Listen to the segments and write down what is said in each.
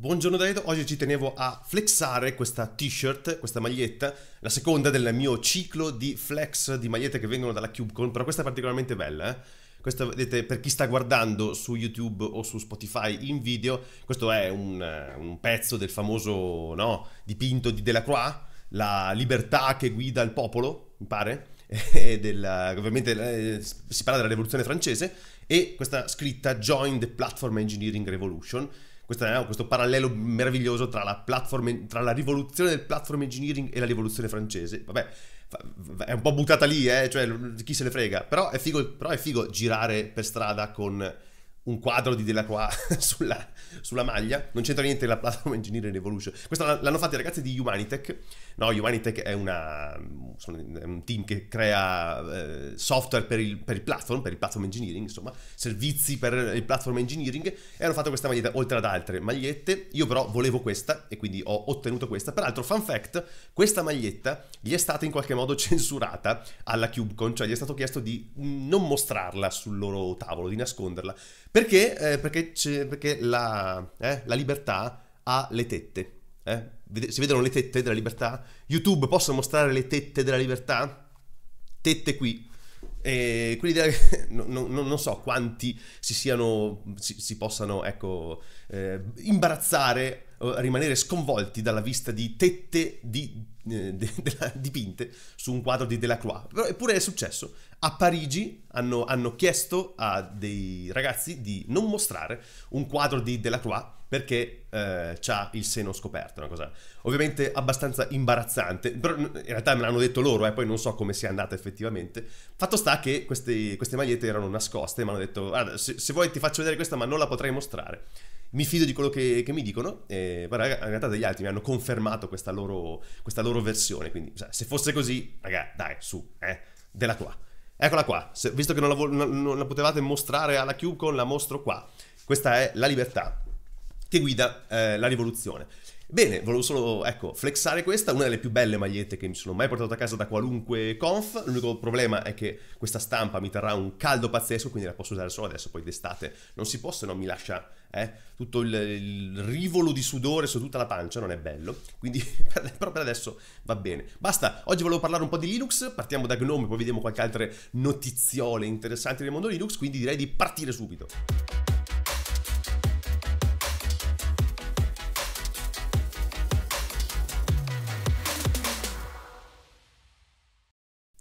Buongiorno Dario, oggi ci tenevo a flexare questa t-shirt, questa maglietta, la seconda del mio ciclo di flex di magliette che vengono dalla CubeCon, però questa è particolarmente bella, eh? Questa, vedete, per chi sta guardando su YouTube o su Spotify in video, questo è un, eh, un pezzo del famoso no, dipinto di Delacroix, la libertà che guida il popolo, mi pare, della, ovviamente eh, si parla della rivoluzione francese, e questa scritta Join the Platform Engineering Revolution, questa, no, questo parallelo meraviglioso tra la, platform, tra la rivoluzione del platform engineering e la rivoluzione francese. Vabbè, è un po' buttata lì, eh? cioè chi se ne frega, però è figo, però è figo girare per strada con un quadro di Delacroix sulla, sulla maglia, non c'entra niente la Platform Engineering Revolution. Questa l'hanno fatta i ragazzi di Humanitech. No, Humanitech è, una, è un team che crea eh, software per il, per il, platform, per il platform engineering, insomma, servizi per il platform engineering e hanno fatto questa maglietta oltre ad altre magliette. Io però volevo questa e quindi ho ottenuto questa. Peraltro, fun fact, questa maglietta gli è stata in qualche modo censurata alla CubeCon, cioè gli è stato chiesto di non mostrarla sul loro tavolo, di nasconderla perché? Eh, perché, perché la, eh, la, libertà ha le tette. Eh? Si vedono le tette della libertà? YouTube posso mostrare le tette della libertà? Tette qui. E quindi no, no, non so quanti si siano, si, si possano, ecco, eh, imbarazzare rimanere sconvolti dalla vista di tette di, eh, de, de, de, dipinte su un quadro di Delacroix. Però, eppure è successo. A Parigi hanno, hanno chiesto a dei ragazzi di non mostrare un quadro di Delacroix perché eh, ha il seno scoperto, una cosa ovviamente abbastanza imbarazzante, però in realtà me l'hanno detto loro, eh, poi non so come sia andata effettivamente. Fatto sta che queste, queste magliette erano nascoste, mi hanno detto se, se, vuoi ti faccio vedere questa ma non la potrei mostrare. Mi fido di quello che, che mi dicono, e però in realtà degli altri mi hanno confermato questa loro, questa loro versione, quindi cioè, se fosse così, raga, dai, su, eh, della tua. Eccola qua, se, visto che non la, non, non la potevate mostrare alla QCon, la mostro qua. Questa è la libertà, che guida eh, la rivoluzione. Bene, volevo solo, ecco, flexare questa, una delle più belle magliette che mi sono mai portato a casa da qualunque conf, l'unico problema è che questa stampa mi terrà un caldo pazzesco, quindi la posso usare solo adesso, poi d'estate non si può, se no mi lascia eh, tutto il, il, rivolo di sudore su tutta la pancia, non è bello, quindi però per adesso va bene. Basta, oggi volevo parlare un po' di Linux, partiamo da Gnome, poi vediamo qualche altra notiziole interessanti del mondo Linux, quindi direi di partire subito.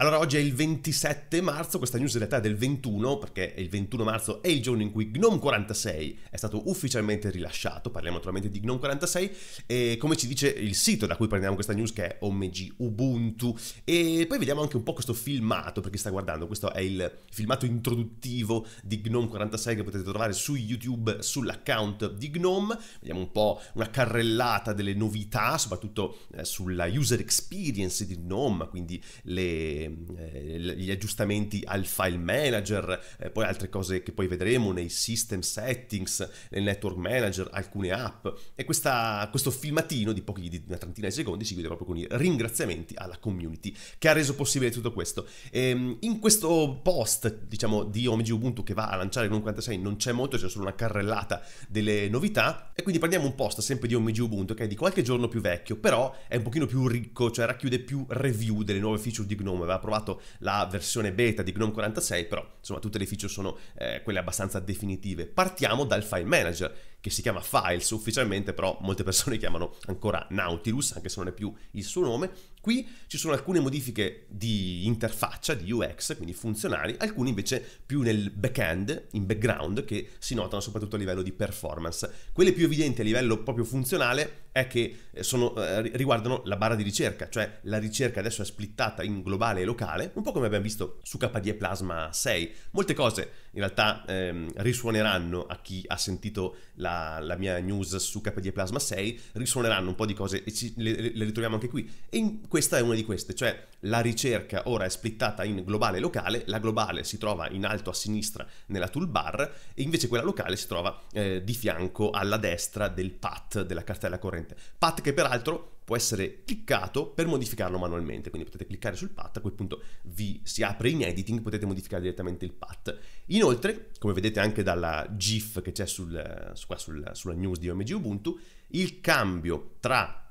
Allora oggi è il 27 marzo, questa news in realtà è del 21 perché il 21 marzo è il giorno in cui GNOME 46 è stato ufficialmente rilasciato, parliamo naturalmente di GNOME 46 e come ci dice il sito da cui prendiamo questa news che è OMG Ubuntu e poi vediamo anche un po' questo filmato per chi sta guardando, questo è il filmato introduttivo di GNOME 46 che potete trovare su YouTube sull'account di GNOME, vediamo un po' una carrellata delle novità soprattutto eh, sulla user experience di GNOME, quindi le Ehm, eh, gli aggiustamenti al file manager, eh, poi altre cose che poi vedremo nei system settings, nel network manager, alcune app. E questa, questo filmatino di pochi, di una trentina di secondi, si chiude proprio con i ringraziamenti alla community che ha reso possibile tutto questo. E ehm, in questo post, diciamo, di OMG Ubuntu che va a lanciare il 46 non c'è molto, c'è solo una carrellata delle novità. E quindi prendiamo un post sempre di OMG Ubuntu che è di qualche giorno più vecchio, però è un pochino più ricco, cioè racchiude più review delle nuove feature di Gnome, va provato la versione beta di GNOME 46, però insomma tutte le feature sono eh, quelle abbastanza definitive. Partiamo dal file manager che si chiama Files ufficialmente, però molte persone chiamano ancora Nautilus, anche se non è più il suo nome. Qui ci sono alcune modifiche di interfaccia, di UX, quindi funzionali, alcune invece più nel back-end, in background, che si notano soprattutto a livello di performance. Quelle più evidenti a livello proprio funzionale è che eh, sono, eh, riguardano la barra di ricerca, cioè la ricerca adesso è splittata in globale e locale, un po' come abbiamo visto su KDE Plasma 6. Molte cose in realtà ehm, risuoneranno a chi ha sentito la la, la, mia news su KDE Plasma 6, risuoneranno un po' di cose e ci, le, le, ritroviamo anche qui. E in, questa è una di queste, cioè la ricerca ora è splittata in globale e locale, la globale si trova in alto a sinistra nella toolbar e invece quella locale si trova eh, di fianco alla destra del PAT, della cartella corrente. PAT che peraltro può essere cliccato per modificarlo manualmente. Quindi potete cliccare sul path, a quel punto vi si apre in editing, potete modificare direttamente il path. Inoltre, come vedete anche dalla GIF che c'è sul, su, sul, sulla news di OMG Ubuntu, il cambio tra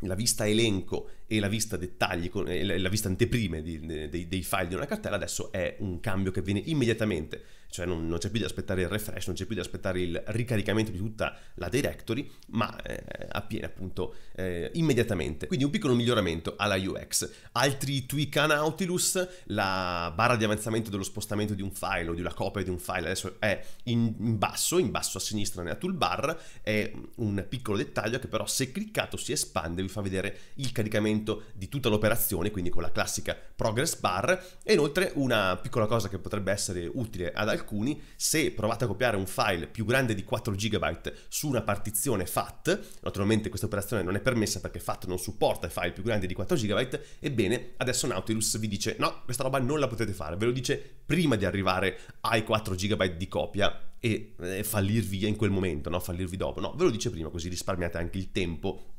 la vista elenco e la vista dettagli, la vista anteprime dei, dei, dei file di una cartella adesso è un cambio che avviene immediatamente cioè non, non, c'è più di aspettare il refresh, non c'è più di aspettare il ricaricamento di tutta la directory, ma eh, appiene appunto eh, immediatamente. Quindi un piccolo miglioramento alla UX. Altri tweak a Nautilus, la barra di avanzamento dello spostamento di un file o di una copia di un file adesso è in, in basso, in basso a sinistra nella toolbar, è un piccolo dettaglio che però se cliccato si espande vi fa vedere il caricamento di tutta l'operazione, quindi con la classica progress bar e inoltre una piccola cosa che potrebbe essere utile ad alcuni alcuni, se provate a copiare un file più grande di 4 GB su una partizione FAT, naturalmente questa operazione non è permessa perché FAT non supporta file più grandi di 4 GB, ebbene adesso Nautilus vi dice no, questa roba non la potete fare, ve lo dice prima di arrivare ai 4 GB di copia e eh, fallirvi in quel momento, no? fallirvi dopo, no, ve lo dice prima così risparmiate anche il tempo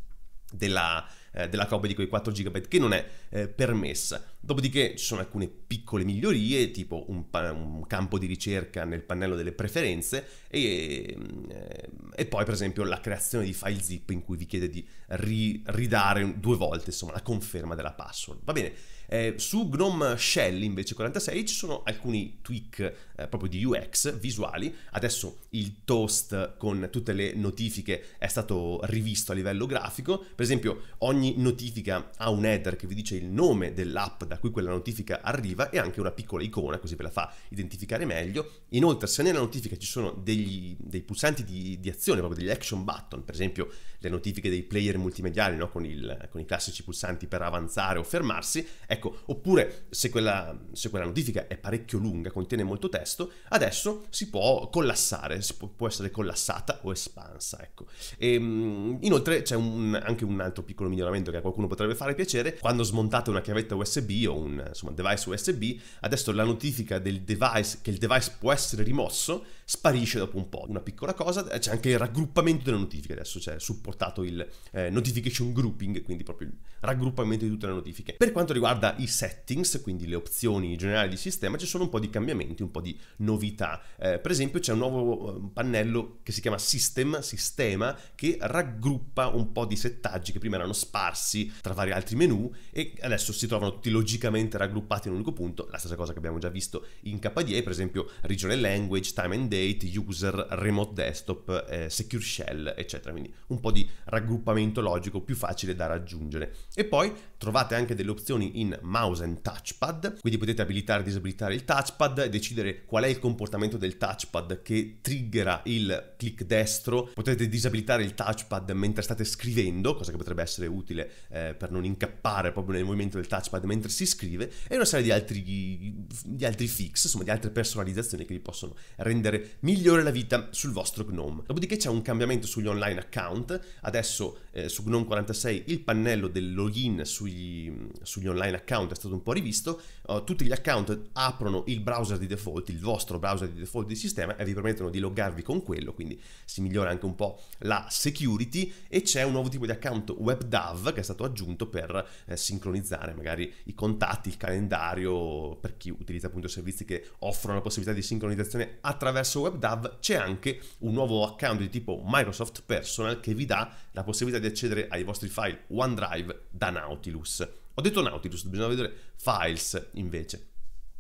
della, eh, della copia di quei 4 GB che non è eh, permessa. Dopodiché ci sono alcune piccole migliorie, tipo un, pa- un campo di ricerca nel pannello delle preferenze e, eh, e, poi per esempio la creazione di file zip in cui vi chiede di ri- ridare due volte insomma, la conferma della password. Va bene, eh, su Gnome Shell invece 46 ci sono alcuni tweak eh, proprio di UX visuali. Adesso il toast con tutte le notifiche è stato rivisto a livello grafico. Per esempio, ogni notifica ha un header che vi dice il nome dell'app da cui quella notifica arriva e anche una piccola icona così ve la fa identificare meglio. Inoltre, se nella notifica ci sono degli, dei pulsanti di, di, azione, proprio degli action button, per esempio le notifiche dei player multimediali no? con, il, con i classici pulsanti per avanzare o fermarsi, è Ecco, oppure se quella, se quella notifica è parecchio lunga, contiene molto testo, adesso si può collassare, si può, può essere collassata o espansa, ecco. E, ehm, inoltre c'è un, anche un altro piccolo miglioramento che a qualcuno potrebbe fare piacere, quando smontate una chiavetta USB o un insomma, device USB, adesso la notifica del device, che il device può essere rimosso, sparisce dopo un po'. Una piccola cosa, eh, c'è anche il raggruppamento delle notifiche adesso, c'è cioè supportato il eh, notification grouping, quindi proprio il raggruppamento di tutte le notifiche. Per quanto riguarda i settings, quindi le opzioni generali di sistema, ci sono un po' di cambiamenti, un po' di novità. Eh, per esempio c'è un nuovo eh, pannello che si chiama System, sistema, che raggruppa un po' di settaggi che prima erano sparsi tra vari altri menu e adesso si trovano tutti logicamente raggruppati in un unico punto, la stessa cosa che abbiamo già visto in KDE, per esempio regione language, time and date, update, user, remote desktop, eh, secure shell, eccetera. Quindi un po' di raggruppamento logico più facile da raggiungere. E poi Trovate anche delle opzioni in mouse and touchpad, quindi potete abilitare e disabilitare il touchpad e decidere qual è il comportamento del touchpad che triggera il click destro. Potete disabilitare il touchpad mentre state scrivendo, cosa che potrebbe essere utile eh, per non incappare proprio nel movimento del touchpad mentre si scrive, e una serie di altri, di altri fix, insomma di altre personalizzazioni che vi possono rendere migliore la vita sul vostro GNOME. Dopodiché c'è un cambiamento sugli online account, adesso eh, su GNOME 46 il pannello del login sugli sugli, sugli online account è stato un po' rivisto, uh, tutti gli account aprono il browser di default, il vostro browser di default di sistema e vi permettono di loggarvi con quello, quindi si migliora anche un po' la security e c'è un nuovo tipo di account WebDAV che è stato aggiunto per eh, sincronizzare magari i contatti, il calendario per chi utilizza appunto servizi che offrono la possibilità di sincronizzazione attraverso WebDAV. C'è anche un nuovo account di tipo Microsoft Personal che vi dà la possibilità di accedere ai vostri file OneDrive da Nautilus. Ho detto Nautilus, bisogna vedere Files invece.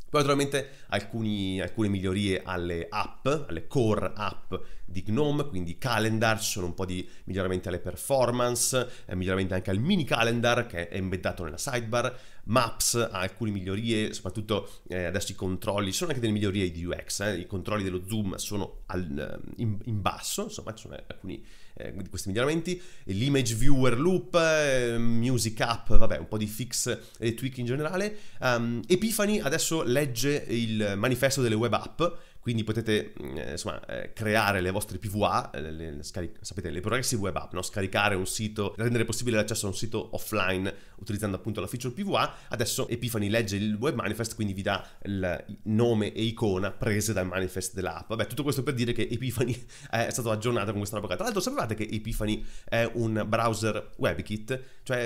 Poi naturalmente alcuni, alcune migliorie alle app, alle core app di GNOME, quindi calendar, ci sono un po' di miglioramenti alle performance, eh, miglioramenti anche al mini calendar che è embeddato nella sidebar, Maps ha alcune migliorie, soprattutto eh, adesso i controlli, ci sono anche delle migliorie di UX, eh, i controlli dello zoom sono al, eh, in, in, basso, insomma ci sono eh, alcuni eh, di questi miglioramenti, l'image viewer loop, eh, music app, vabbè un po' di fix e tweak in generale, um, ehm, Epifani adesso legge il manifesto delle web app, quindi potete mm, eh, insomma, eh, creare le vostre PVA, eh, le, le, sapete, le Progressive Web App, no? scaricare un sito, rendere possibile l'accesso a un sito offline utilizzando appunto la feature PVA. Adesso Epifani legge il web manifest, quindi vi dà il nome e icona prese dal manifest dell'app. Vabbè, tutto questo per dire che Epifani è stato aggiornato con questa roba. Tra l'altro sapevate che Epifani è un browser WebKit cioè,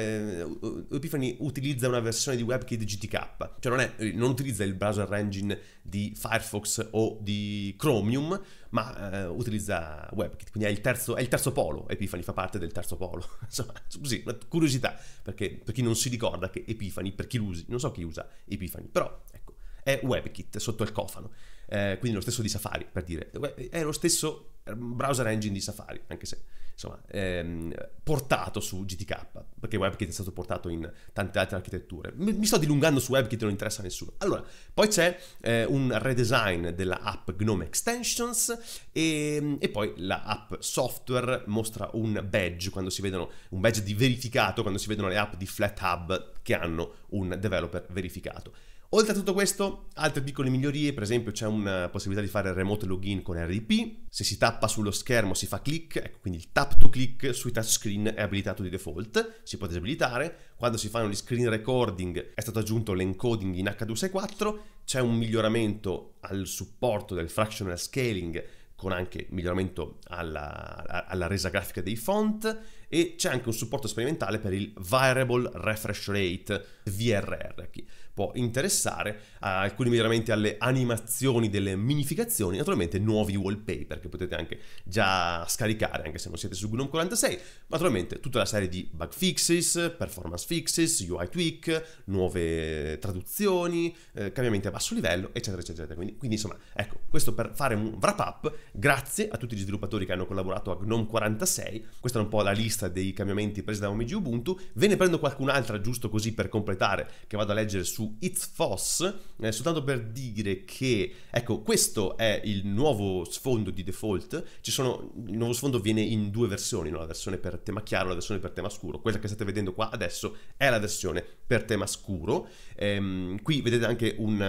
eh, Epiphany utilizza una versione di WebKit GTK, cioè non, è, non utilizza il browser engine di Firefox o di Chromium, ma eh, utilizza WebKit, quindi è il, terzo, è il, terzo, polo, Epiphany fa parte del terzo polo. Insomma, così, una curiosità, perché per chi non si ricorda che Epiphany, per chi lo usi, non so chi usa Epiphany, però ecco, è WebKit sotto il cofano eh, quindi lo stesso di Safari per dire, eh, è lo stesso eh, browser engine di Safari, anche se insomma, ehm, portato su GTK, perché WebKit è stato portato in tante altre architetture. Mi, mi sto dilungando su WebKit, non interessa a nessuno. Allora, poi c'è eh, un redesign della app Gnome Extensions e, ehm, e, poi la app software mostra un badge, quando si vedono, un badge di verificato, quando si vedono le app di FlatHub che hanno un developer verificato. Oltre a tutto questo, altre piccole migliorie, per esempio c'è una possibilità di fare remote login con RDP, se si tappa sullo schermo si fa click, ecco, quindi il tap to click sui touchscreen è abilitato di default, si può disabilitare, quando si fanno gli screen recording è stato aggiunto l'encoding in H264, c'è un miglioramento al supporto del fractional scaling con anche miglioramento alla, alla, resa grafica dei font e c'è anche un supporto sperimentale per il variable refresh rate, VRR, che può interessare a alcuni miglioramenti alle animazioni delle minificazioni, naturalmente nuovi wallpaper che potete anche già scaricare, anche se non siete su GNOME 46, naturalmente tutta la serie di bug fixes, performance fixes, UI tweak, nuove traduzioni, eh, cambiamenti a basso livello, eccetera, eccetera. Quindi, quindi insomma, ecco, questo per fare un wrap up, grazie a tutti gli sviluppatori che hanno collaborato a GNOME 46, questa è un po' la lista dei cambiamenti presi da Omegi Ubuntu, ve ne prendo qualcun'altra giusto così per completare interpretare che vado a leggere su It's Foss, eh, soltanto per dire che, ecco, questo è il nuovo sfondo di default, ci sono, il nuovo sfondo viene in due versioni, no? la versione per tema chiaro e la versione per tema scuro, quella che state vedendo qua adesso è la versione per tema scuro, ehm, qui vedete anche un,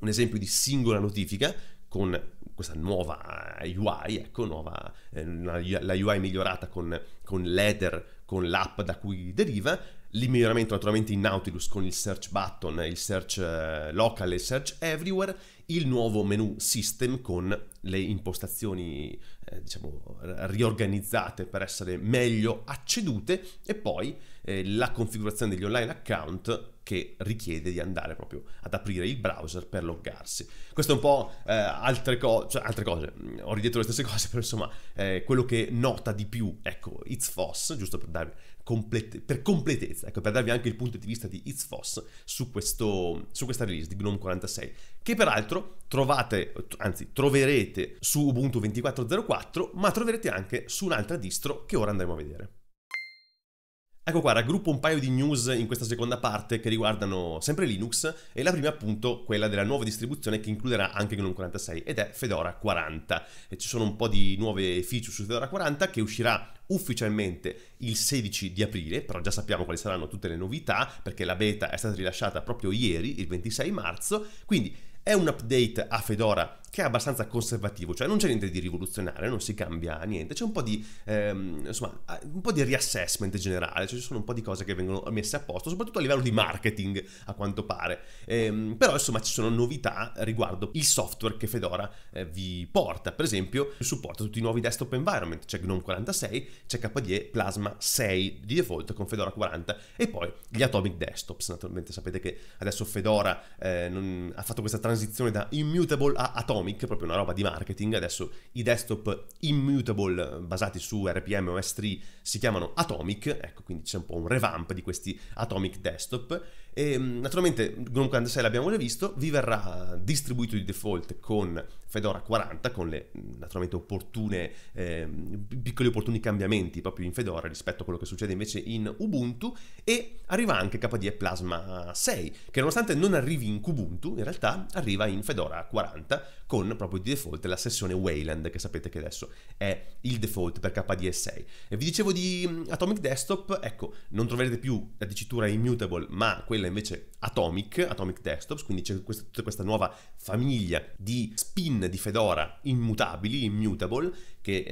un esempio di singola notifica con questa nuova eh, UI, ecco, nuova, eh, la UI migliorata con, con l'header, con l'app da cui deriva, l'immiglioramento naturalmente in Nautilus con il search button, il search eh, local e il search everywhere, il nuovo menu system con le impostazioni eh, diciamo riorganizzate per essere meglio accedute e poi eh, la configurazione degli online account che richiede di andare proprio ad aprire il browser per loggarsi. Questo è un po' eh, altre, co- cioè, altre, cose, mm, ho ridetto le stesse cose, però insomma eh, quello che nota di più, ecco, It's Foss, giusto per darvi complete- per completezza, ecco, per darvi anche il punto di vista di It's Foss su, questo, su questa release di Gnome 46, che peraltro trovate, anzi troverete su Ubuntu 24.04, ma troverete anche su un'altra distro che ora andremo a vedere. Ecco qua, raggruppo un paio di news in questa seconda parte che riguardano sempre Linux e la prima appunto quella della nuova distribuzione che includerà anche GNOME 46 ed è Fedora 40. E ci sono un po' di nuove feature su Fedora 40 che uscirà ufficialmente il 16 di aprile, però già sappiamo quali saranno tutte le novità perché la beta è stata rilasciata proprio ieri, il 26 marzo, quindi è un update a Fedora 40 che è abbastanza conservativo, cioè non c'è niente di rivoluzionario, non si cambia niente, c'è un po' di, ehm, insomma, un po' di riassessment generale, cioè ci sono un po' di cose che vengono messe a posto, soprattutto a livello di marketing a quanto pare, ehm, però insomma ci sono novità riguardo il software che Fedora eh, vi porta, per esempio il supporto a tutti i nuovi desktop environment, c'è GNOME 46, c'è KDE Plasma 6 di default con Fedora 40 e poi gli Atomic Desktops, naturalmente sapete che adesso Fedora eh, non, ha fatto questa transizione da immutable a atomic, economic, proprio una roba di marketing. Adesso i desktop immutable basati su RPM OS 3 si chiamano Atomic, ecco quindi c'è un po' un revamp di questi Atomic desktop. E, mm, naturalmente GNOME 46 l'abbiamo già visto, vi verrà distribuito di default con Fedora 40, con le mm, naturalmente opportune, eh, piccoli opportuni cambiamenti proprio in Fedora rispetto a quello che succede invece in Ubuntu e arriva anche KDE Plasma 6, che nonostante non arrivi in Kubuntu, in realtà arriva in Fedora 40 con proprio di default la sessione Wayland, che sapete che adesso è il default per KDE6. E vi dicevo di mm, Atomic Desktop, ecco, non troverete più la dicitura immutable, ma quella invece Atomic, Atomic Desktops, quindi c'è questa, tutta questa nuova famiglia di spin di Fedora immutabili, immutable, che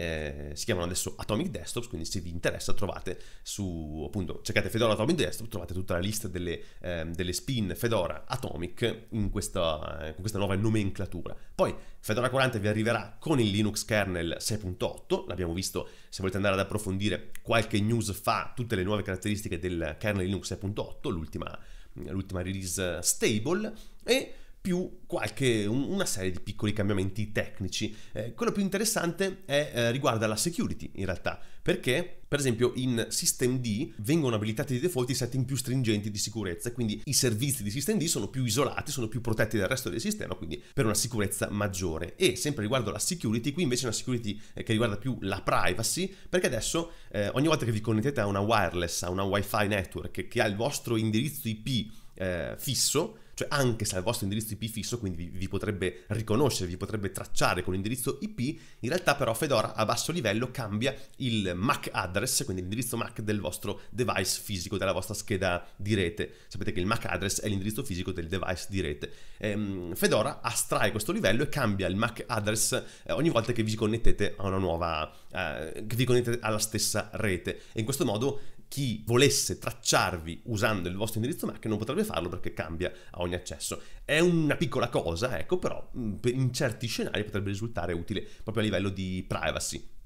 eh, si chiamano adesso Atomic Desktops, quindi se vi interessa trovate su, appunto, cercate Fedora Atomic Desktop, trovate tutta la lista delle, eh, delle spin Fedora Atomic in questa, eh, con questa nuova nomenclatura. Poi Fedora 40 vi arriverà con il Linux kernel 6.8, l'abbiamo visto, se volete andare ad approfondire, qualche news fa tutte le nuove caratteristiche del kernel Linux 6.8, l'ultima, l'ultima release stable, e più qualche, una serie di piccoli cambiamenti tecnici. Eh, quello più interessante è, eh, riguarda la security in realtà, perché per esempio in Systemd vengono abilitati di default i setting più stringenti di sicurezza, quindi i servizi di Systemd sono più isolati, sono più protetti dal resto del sistema, quindi per una sicurezza maggiore. E sempre riguardo alla security, qui invece è una security eh, che riguarda più la privacy, perché adesso eh, ogni volta che vi connettete a una wireless, a una wifi network che, che ha il vostro indirizzo IP eh, fisso, cioè anche se ha il vostro indirizzo IP fisso, quindi vi, potrebbe riconoscere, vi potrebbe tracciare con l'indirizzo IP, in realtà però Fedora a basso livello cambia il MAC address, quindi l'indirizzo MAC del vostro device fisico, della vostra scheda di rete. Sapete che il MAC address è l'indirizzo fisico del device di rete. Ehm, Fedora astrae questo livello e cambia il MAC address eh, ogni volta che vi connettete a una nuova, eh, che vi connettete alla stessa rete. E in questo modo chi volesse tracciarvi usando il vostro indirizzo MAC non potrebbe farlo perché cambia a ogni accesso. È una piccola cosa, ecco, però mm, in certi scenari potrebbe risultare utile proprio a livello di privacy.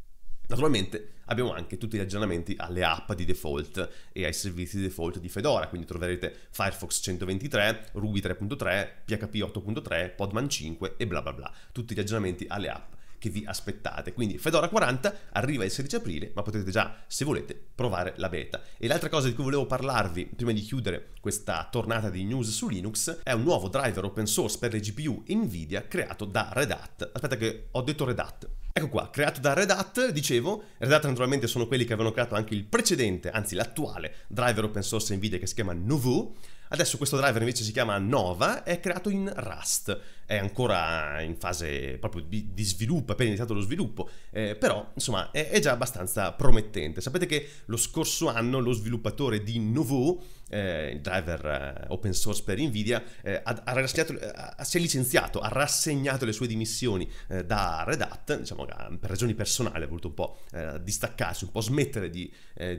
Naturalmente abbiamo anche tutti gli aggiornamenti alle app di default e ai servizi di default di Fedora, quindi troverete Firefox 123, Ruby 3.3, PHP 8.3, Podman 5 e bla bla bla, tutti gli aggiornamenti alle app che vi aspettate. Quindi Fedora 40 arriva il 16 aprile, ma potete già, se volete, provare la beta. E l'altra cosa di cui volevo parlarvi prima di chiudere questa tornata di news su Linux è un nuovo driver open source per le GPU Nvidia creato da Red Hat. Aspetta che ho detto Red Hat. Ecco qua, creato da Red Hat, dicevo, Red Hat naturalmente sono quelli che avevano creato anche il precedente, anzi l'attuale driver open source Nvidia che si chiama Nouveau. Adesso questo driver invece si chiama Nova, è creato in Rust, è ancora in fase proprio di, di sviluppo, appena iniziato lo sviluppo, eh, però insomma è, è già abbastanza promettente. Sapete che lo scorso anno lo sviluppatore di Novo eh, driver eh, open source per Nvidia, eh, ha, ha, ha, eh, si è licenziato, ha rassegnato le sue dimissioni da Red Hat, diciamo per ragioni personali ha voluto un po' distaccarsi, un po' smettere di,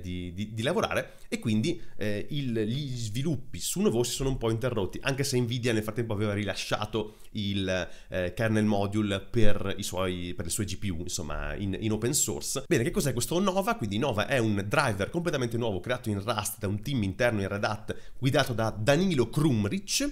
di, di, di lavorare e quindi il, gli sviluppi su Novo si sono un po' interrotti, anche se Nvidia nel frattempo aveva rilasciato il kernel module per, suoi, per, le sue GPU, insomma, in, in open source. Bene, che cos'è questo Nova? Quindi Nova è un driver completamente nuovo creato in Rust da un team interno in Red Verdat guidato da Danilo Krumrich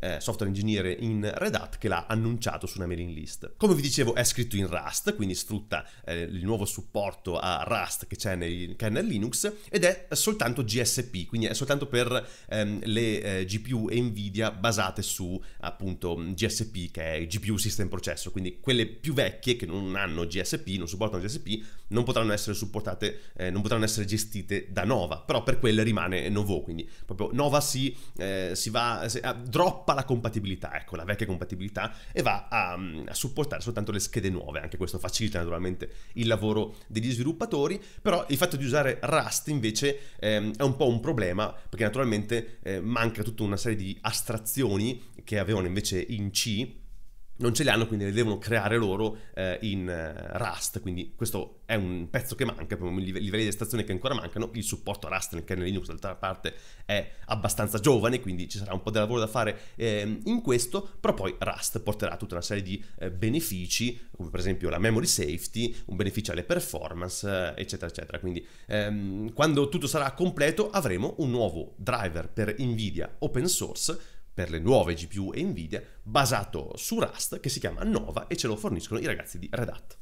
eh, software engineer in Red Hat che l'ha annunciato su una mailing list. Come vi dicevo è scritto in Rust, quindi sfrutta eh, il nuovo supporto a Rust che c'è nel kernel Linux ed è soltanto GSP, quindi è soltanto per ehm, le eh, GPU Nvidia basate su appunto GSP che è GPU System Processor, quindi quelle più vecchie che non hanno GSP, non supportano GSP, non potranno essere supportate, eh, non potranno essere gestite da Nova, però per quelle rimane Novo, quindi proprio Nova si, eh, si va, si, ah, drop stoppa la compatibilità, ecco la vecchia compatibilità, e va a, mm, a supportare soltanto le schede nuove. Anche questo facilita naturalmente il lavoro degli sviluppatori, però il fatto di usare Rust invece ehm, è un po' un problema perché naturalmente eh, manca tutta una serie di astrazioni che avevano invece in C non ce le hanno, quindi le devono creare loro eh, in eh, Rust. Quindi questo è un pezzo che manca, per i livelli di estrazione che ancora mancano. Il supporto a Rust nel kernel Linux, d'altra parte, è abbastanza giovane, quindi ci sarà un po' di lavoro da fare eh, in questo, però poi Rust porterà tutta una serie di eh, benefici, come per esempio la memory safety, un beneficio alle performance, eh, eccetera, eccetera. Quindi ehm, quando tutto sarà completo avremo un nuovo driver per NVIDIA open source per le nuove GPU e Nvidia basato su Rust che si chiama Nova e ce lo forniscono i ragazzi di Red Hat.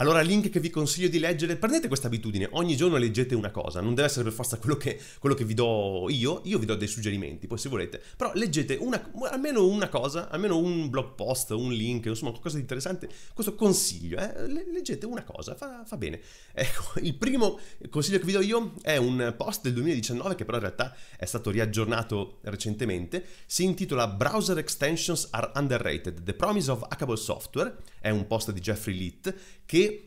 Allora link che vi consiglio di leggere, prendete questa abitudine, ogni giorno leggete una cosa, non deve essere per forza quello che, quello che vi do io, io vi do dei suggerimenti, poi se volete, però leggete una, almeno una cosa, almeno un blog post, un link, insomma qualcosa di interessante, questo consiglio, eh? leggete una cosa, fa, fa, bene. Ecco, il primo consiglio che vi do io è un post del 2019 che però in realtà è stato riaggiornato recentemente, si intitola Browser Extensions are Underrated, The Promise of Hackable Software, è un post di Jeffrey Litt che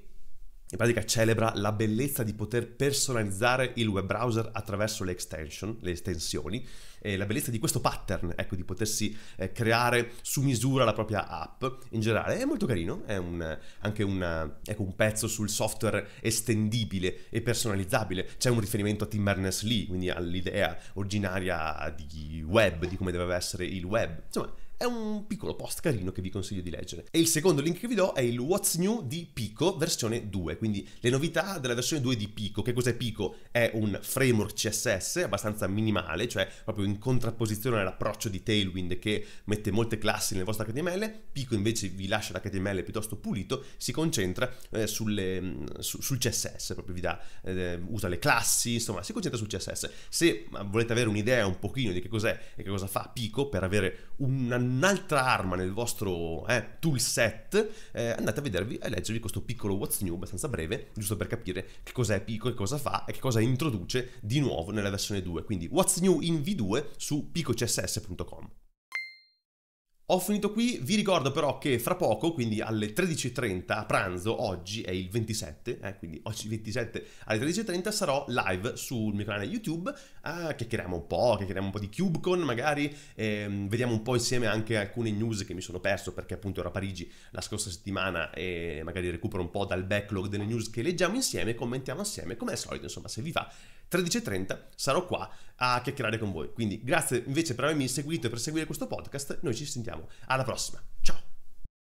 in pratica celebra la bellezza di poter personalizzare il web browser attraverso le extension, le estensioni, e la bellezza di questo pattern, ecco, di potersi eh, creare su misura la propria app in generale. È molto carino, è un, anche un, ecco, un, pezzo sul software estendibile e personalizzabile. C'è un riferimento a Tim Berners-Lee, quindi all'idea originaria di web, di come doveva essere il web. Insomma, è un piccolo post carino che vi consiglio di leggere. E il secondo link che vi do è il What's New di Pico versione 2, quindi le novità della versione 2 di Pico. Che cos'è Pico? È un framework CSS abbastanza minimale, cioè proprio in contrapposizione all'approccio di Tailwind che mette molte classi nel vostro HTML. Pico invece vi lascia l'HTML piuttosto pulito, si concentra eh, sulle, mm, su, sul CSS, proprio vi dà, eh, usa le classi, insomma, si concentra sul CSS. Se volete avere un'idea un pochino di che cos'è e che cosa fa Pico per avere un una un'altra arma nel vostro eh, toolset, eh, andate a vedervi e leggervi questo piccolo What's New, abbastanza breve, giusto per capire che cos'è Pico e cosa fa e che cosa introduce di nuovo nella versione 2. Quindi What's New in V2 su picocss.com. Ho finito qui, vi ricordo però che fra poco, quindi alle 13.30 a pranzo, oggi è il 27, eh, quindi oggi 27 alle 13.30 sarò live sul mio canale YouTube, eh, chiacchieriamo un po', chiacchieriamo un po' di CubeCon magari, ehm, vediamo un po' insieme anche alcune news che mi sono perso perché appunto ero a Parigi la scorsa settimana e magari recupero un po' dal backlog delle news che leggiamo insieme, commentiamo assieme, come al solito insomma se vi va 13.30 sarò qua a chiacchierare con voi. Quindi grazie invece per avermi seguito e per seguire questo podcast. Noi ci sentiamo alla prossima. Ciao!